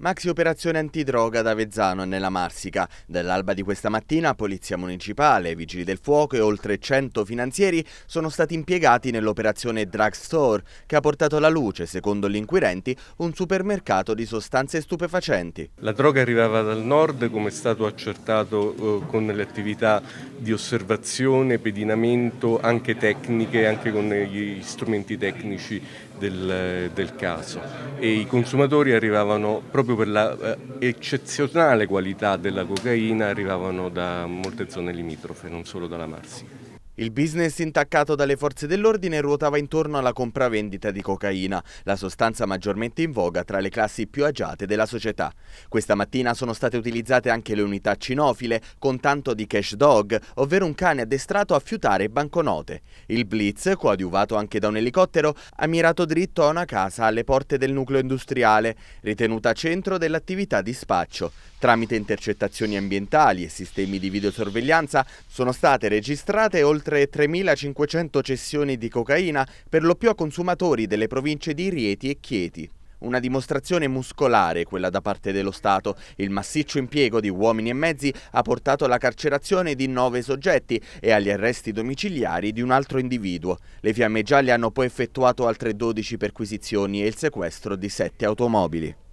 Maxi operazione antidroga ad Avezzano e nella Marsica. Dall'alba di questa mattina Polizia Municipale, Vigili del Fuoco e oltre 100 finanzieri sono stati impiegati nell'operazione Drugstore che ha portato alla luce, secondo gli inquirenti, un supermercato di sostanze stupefacenti. La droga arrivava dal nord come è stato accertato eh, con le attività di osservazione, pedinamento, anche tecniche, anche con gli strumenti tecnici del, del caso. E I consumatori arrivavano proprio proprio per l'eccezionale eh, qualità della cocaina arrivavano da molte zone limitrofe, non solo dalla Marsica. Il business intaccato dalle forze dell'ordine ruotava intorno alla compravendita di cocaina, la sostanza maggiormente in voga tra le classi più agiate della società. Questa mattina sono state utilizzate anche le unità cinofile con tanto di cash dog, ovvero un cane addestrato a fiutare banconote. Il blitz, coadiuvato anche da un elicottero, ha mirato dritto a una casa alle porte del nucleo industriale, ritenuta centro dell'attività di spaccio. Tramite intercettazioni ambientali e sistemi di videosorveglianza sono state registrate oltre oltre 3.500 cessioni di cocaina per lo più a consumatori delle province di Rieti e Chieti. Una dimostrazione muscolare quella da parte dello Stato. Il massiccio impiego di uomini e mezzi ha portato alla carcerazione di nove soggetti e agli arresti domiciliari di un altro individuo. Le fiamme gialle hanno poi effettuato altre 12 perquisizioni e il sequestro di sette automobili.